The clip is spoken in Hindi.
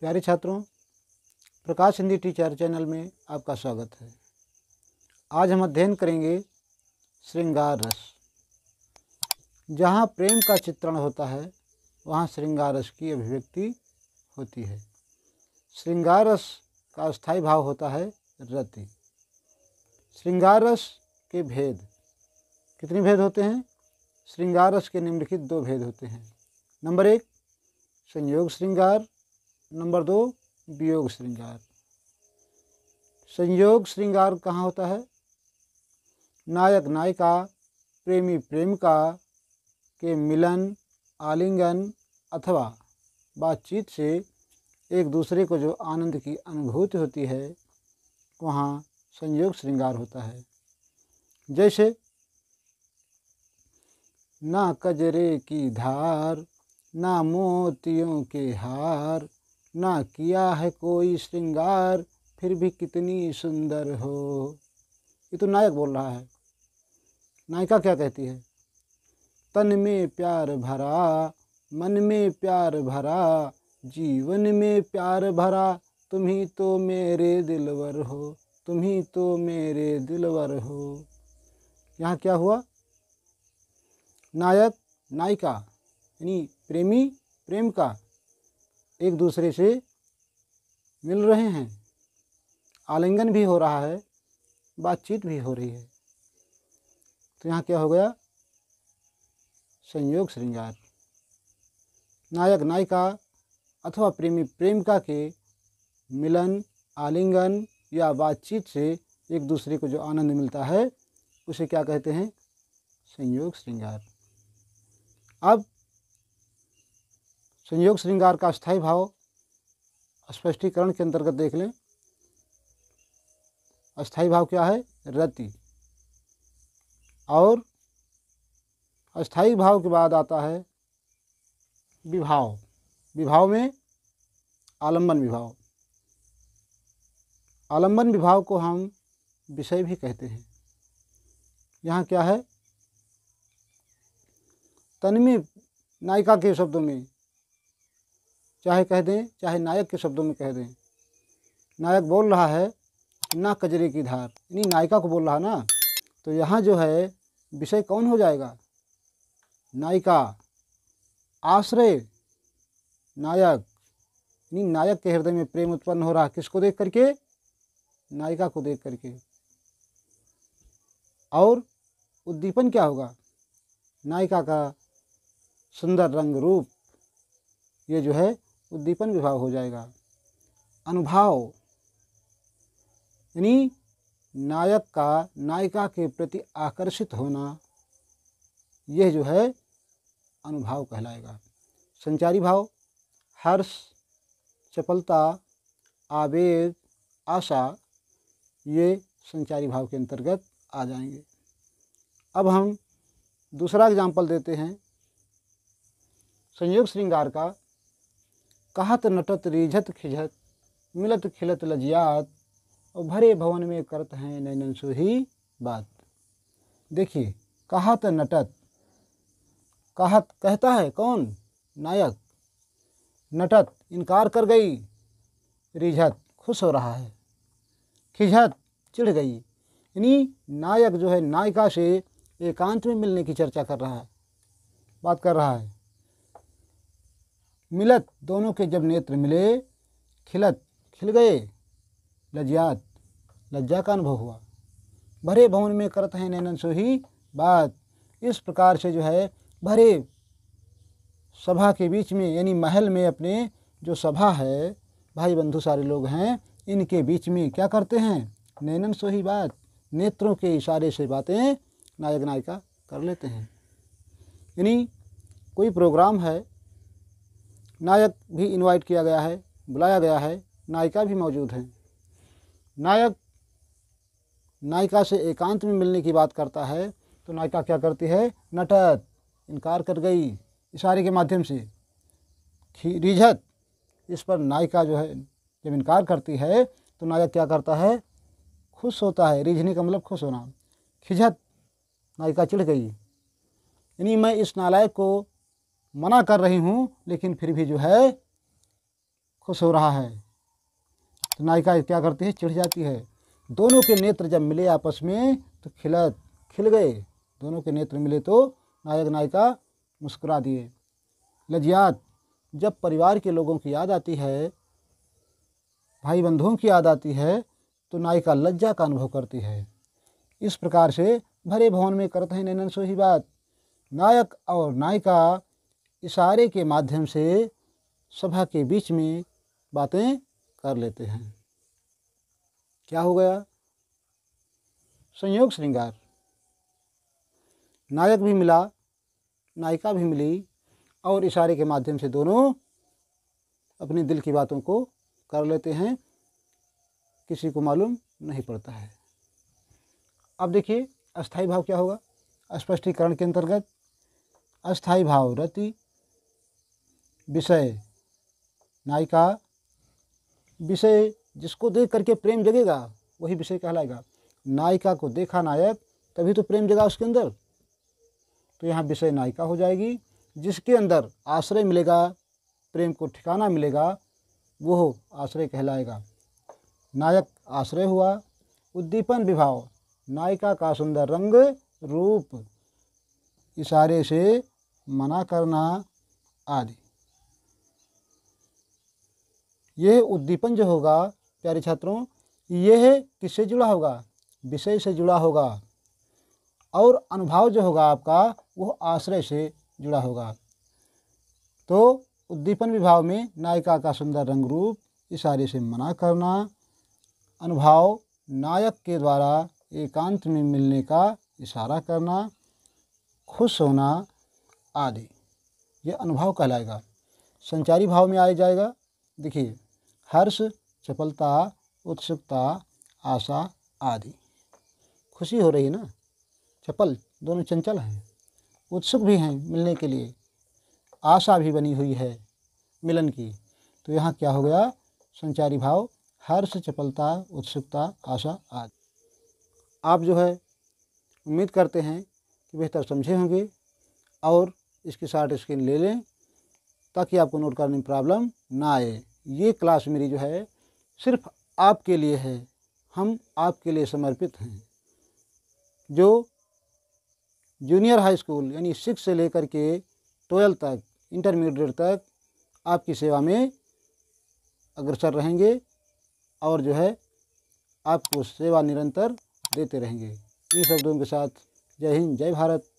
प्यारे छात्रों प्रकाश हिंदी टीचर चैनल में आपका स्वागत है आज हम अध्ययन करेंगे श्रृंगार रस जहाँ प्रेम का चित्रण होता है वहाँ श्रृंगार रस की अभिव्यक्ति होती है श्रृंगार रस का स्थायी भाव होता है रति श्रृंगार रस के भेद कितने भेद होते हैं श्रृंगार रस के निम्नलिखित दो भेद होते हैं नंबर एक संयोग श्रृंगार नंबर दो वियोग श्रृंगार संयोग श्रृंगार कहाँ होता है नायक नायिका प्रेमी प्रेमिका के मिलन आलिंगन अथवा बातचीत से एक दूसरे को जो आनंद की अनुभूति होती है वहाँ संयोग श्रृंगार होता है जैसे ना कजरे की धार ना मोतियों के हार ना किया है कोई श्रृंगार फिर भी कितनी सुंदर हो ये तो नायक बोल रहा है नायिका क्या कहती है तन में प्यार भरा मन में प्यार भरा जीवन में प्यार भरा तुम ही तो मेरे दिलवर हो तुम ही तो मेरे दिलवर हो यहाँ क्या हुआ नायक नायिका यानी प्रेमी प्रेम का एक दूसरे से मिल रहे हैं आलिंगन भी हो रहा है बातचीत भी हो रही है तो यहाँ क्या हो गया संयोग श्रृंगार नायक नायिका अथवा प्रेमी प्रेमिका के मिलन आलिंगन या बातचीत से एक दूसरे को जो आनंद मिलता है उसे क्या कहते हैं संयोग श्रृंगार अब संयोग श्रृंगार का स्थायी भाव स्पष्टीकरण के अंतर्गत देख लें अस्थाई भाव क्या है रति और अस्थाई भाव के बाद आता है विभाव विभाव में आलंबन विभाव आलंबन विभाव को हम विषय भी कहते हैं यहाँ क्या है तन्मी नायिका के शब्दों में चाहे कह दें चाहे नायक के शब्दों में कह दें नायक बोल रहा है ना कजरे की धार यानी नायिका को बोल रहा ना तो यहाँ जो है विषय कौन हो जाएगा नायिका आश्रय नायक यानी नायक के हृदय में प्रेम उत्पन्न हो रहा किसको देख करके नायिका को देख करके और उद्दीपन क्या होगा नायिका का सुंदर रंग रूप ये जो है उद्दीपन विभाव हो जाएगा अनुभाव यानी नायक का नायिका के प्रति आकर्षित होना यह जो है अनुभाव कहलाएगा संचारी भाव हर्ष चपलता आवेग आशा ये संचारी भाव के अंतर्गत आ जाएंगे अब हम दूसरा एग्जाम्पल देते हैं संयोग श्रृंगार का कहत नटत रिझत खिझत मिलत खिलत लजियात और भरे भवन में करत हैं नैनन सूही बात देखिए कहत नटत कहत कहता है कौन नायक नटत इनकार कर गई रिझत खुश हो रहा है खिझत चिढ़ गई यानी नायक जो है नायिका से एकांत में मिलने की चर्चा कर रहा है बात कर रहा है मिलत दोनों के जब नेत्र मिले खिलत खिल गए लज्जात लज्जा का अनुभव हुआ भरे भवन में करत हैं नैनन सो ही बात इस प्रकार से जो है भरे सभा के बीच में यानी महल में अपने जो सभा है भाई बंधु सारे लोग हैं इनके बीच में क्या करते हैं नैनन सो ही बात नेत्रों के इशारे से बातें नायक नायिका कर लेते हैं यानी कोई प्रोग्राम है नायक भी इनवाइट किया गया है बुलाया गया है नायिका भी मौजूद हैं नायक नायिका से एकांत में मिलने की बात करता है तो नायिका क्या करती है नटत इनकार कर गई इशारे के माध्यम से रिझत इस पर नायिका जो है जब इनकार करती है तो नायक क्या करता है खुश होता है रिझने का मतलब खुश होना खिझत नायिका चिढ़ गई यानी मैं इस नालायक को मना कर रही हूँ लेकिन फिर भी जो है खुश हो रहा है तो नायिका क्या करती है चिढ़ जाती है दोनों के नेत्र जब मिले आपस में तो खिलत खिल गए दोनों के नेत्र मिले तो नायक नायिका मुस्कुरा दिए लजियात जब परिवार के लोगों की याद आती है भाई बंधुओं की याद आती है तो नायिका लज्जा का अनुभव करती है इस प्रकार से भरे भवन में करते हैं नैनन सो ही बात नायक और नायिका इशारे के माध्यम से सभा के बीच में बातें कर लेते हैं क्या हो गया संयोग श्रृंगार नायक भी मिला नायिका भी मिली और इशारे के माध्यम से दोनों अपने दिल की बातों को कर लेते हैं किसी को मालूम नहीं पड़ता है अब देखिए अस्थाई भाव क्या होगा स्पष्टीकरण के अंतर्गत अस्थाई भाव रति विषय नायिका विषय जिसको देख करके प्रेम जगेगा वही विषय कहलाएगा नायिका को देखा नायक तभी तो प्रेम जगा उसके अंदर तो यहाँ विषय नायिका हो जाएगी जिसके अंदर आश्रय मिलेगा प्रेम को ठिकाना मिलेगा वो आश्रय कहलाएगा नायक आश्रय हुआ उद्दीपन विभाव नायिका का सुंदर रंग रूप इशारे से मना करना आदि यह उद्दीपन जो होगा प्यारे छात्रों यह किससे जुड़ा होगा विषय से जुड़ा होगा और अनुभाव जो होगा आपका वह आश्रय से जुड़ा होगा तो उद्दीपन विभाव में नायिका का सुंदर रंग रूप इशारे से मना करना अनुभाव नायक के द्वारा एकांत में मिलने का इशारा करना खुश होना आदि यह अनुभव कहलाएगा संचारी भाव में आया जाएगा देखिए हर्ष चपलता उत्सुकता आशा आदि खुशी हो रही है ना चपल दोनों चंचल हैं उत्सुक भी हैं मिलने के लिए आशा भी बनी हुई है मिलन की तो यहाँ क्या हो गया संचारी भाव हर्ष चपलता उत्सुकता आशा आदि आप जो है उम्मीद करते हैं कि बेहतर समझे होंगे और इसकी शार्ट स्क्रीन ले लें ताकि आपको नोट करने में प्रॉब्लम ना आए ये क्लास मेरी जो है सिर्फ आपके लिए है हम आपके लिए समर्पित हैं जो जूनियर हाई स्कूल यानी सिक्स से लेकर के ट्वेल्व तक इंटरमीडिएट तक आपकी सेवा में अग्रसर रहेंगे और जो है आपको सेवा निरंतर देते रहेंगे इन शब्दों के साथ जय हिंद जय भारत